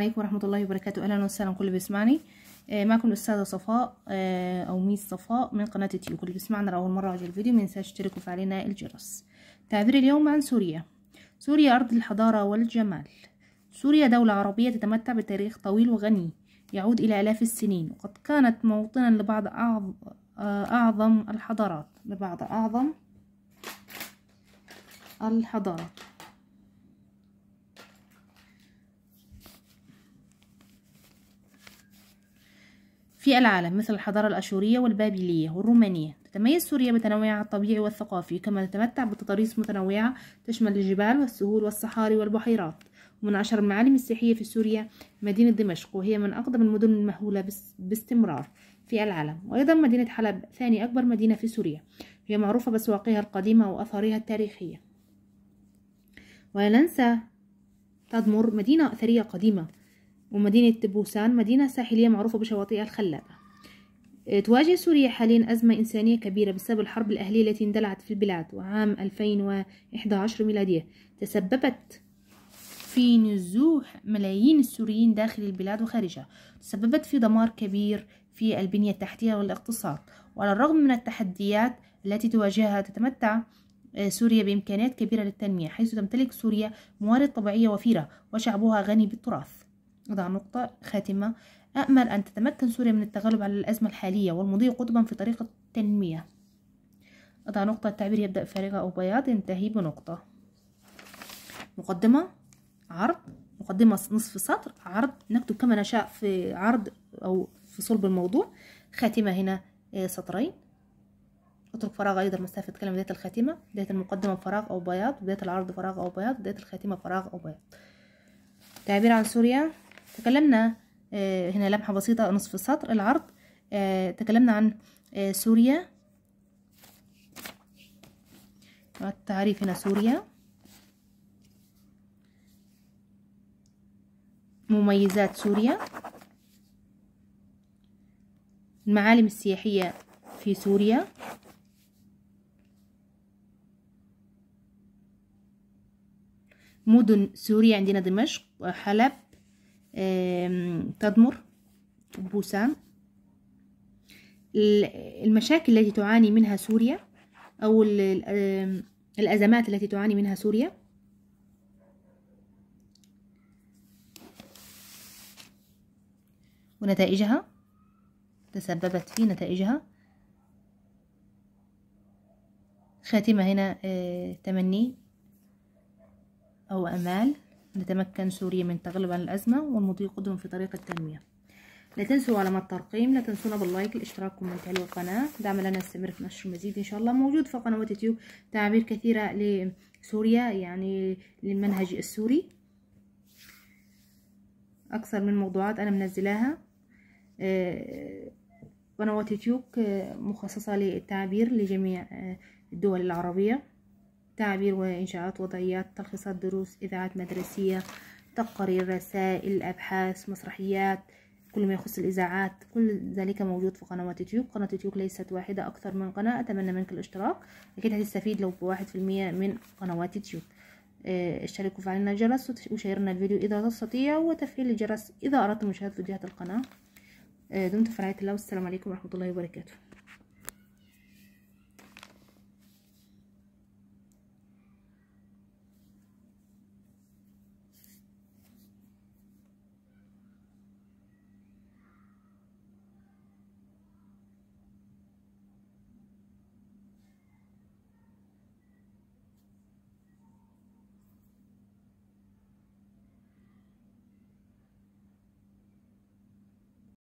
السلام عليكم ورحمة الله وبركاته أهلا وسهلا كل بيسمعني آه، معكم الأستاذة صفاء آه، أو ميس صفاء من قناة تيو كل بيسمعنا لأول مرة على الفيديو منساش تشتركوا فعلينا الجرس تعبير اليوم عن سوريا سوريا أرض الحضارة والجمال سوريا دولة عربية تتمتع بتاريخ طويل وغني يعود إلى آلاف السنين وقد كانت موطنا لبعض أعظم, آه، أعظم الحضارات لبعض أعظم الحضارات في العالم مثل الحضارة الأشورية والبابلية والرومانية تتميز سوريا بتنوعها الطبيعي والثقافي كما تتمتع بتضاريس متنوعة تشمل الجبال والسهول والصحاري والبحيرات ومن أشهر المعالم السياحية في سوريا مدينة دمشق وهي من أقدم المدن المهولة باستمرار في العالم وأيضا مدينة حلب ثاني أكبر مدينة في سوريا هي معروفة بأسواقها القديمة وأثارها التاريخية ولا ننسى تدمر مدينة أثرية قديمة ومدينة بوسان مدينة ساحلية معروفة بشواطئها الخلابة آه، تواجه سوريا حاليا أزمة إنسانية كبيرة بسبب الحرب الأهلية التي اندلعت في البلاد وعام 2011 ميلادية تسببت في نزوح ملايين السوريين داخل البلاد وخارجها تسببت في دمار كبير في البنية التحتية والاقتصاد وعلى الرغم من التحديات التي تواجهها تتمتع آه، سوريا بإمكانيات كبيرة للتنمية حيث تمتلك سوريا موارد طبيعية وفيرة وشعبها غني بالتراث أضع نقطة خاتمة أأمل أن تتمكن سوريا من التغلب على الأزمة الحالية والمضي قطبا في طريق التنمية أضع نقطة التعبير يبدأ فارغة أو بياض ينتهي بنقطة مقدمة عرض مقدمة نصف سطر عرض نكتب كما نشاء في عرض أو في صلب الموضوع خاتمة هنا آه، سطرين اترك فراغ أيضا مستهدف كلمة بداية الخاتمة بداية المقدمة فراغ أو بياض بداية العرض فراغ أو بياض بداية الخاتمة فراغ أو بياض تعبير عن سوريا تكلمنا آه، هنا لمحة بسيطة نصف السطر العرض آه، تكلمنا عن آه، سوريا التعريف هنا سوريا مميزات سوريا المعالم السياحية في سوريا مدن سوريا عندنا دمشق وحلب تضمر بوسام المشاكل التي تعاني منها سوريا أو الأزمات التي تعاني منها سوريا ونتائجها تسببت في نتائجها خاتمة هنا آه، تمني أو أمال نتمكن سوريا من على الأزمة والمضي قدم في طريق التنمية لا تنسوا علامات الترقيم لا تنسونا باللايك الاشتراك ومن القناة دعم لنا نستمر في نشر المزيد إن شاء الله موجود في قنوات يوتيوب تعابير كثيرة لسوريا يعني للمنهج السوري أكثر من موضوعات أنا منزلاها آه، قنوات يوتيوب آه، مخصصة للتعبير لجميع آه، الدول العربية تعبير وإنشاءات وضعيات تلخيصات دروس إذاعات مدرسية تقارير رسائل أبحاث مسرحيات كل ما يخص الإذاعات كل ذلك موجود في قنوات يوتيوب قناة يوتيوب ليست واحدة أكثر من قناة أتمنى منك الاشتراك أكيد هتستفيد لو بواحد في المية من قنوات يوتيوب آه، اشتركوا فعلنا الجرس وشيرنا الفيديو إذا تستطيع وتفعيل الجرس إذا أردت مشاهدة فيديوهات القناة آه، دمتم في رعاية الله والسلام عليكم ورحمة الله وبركاته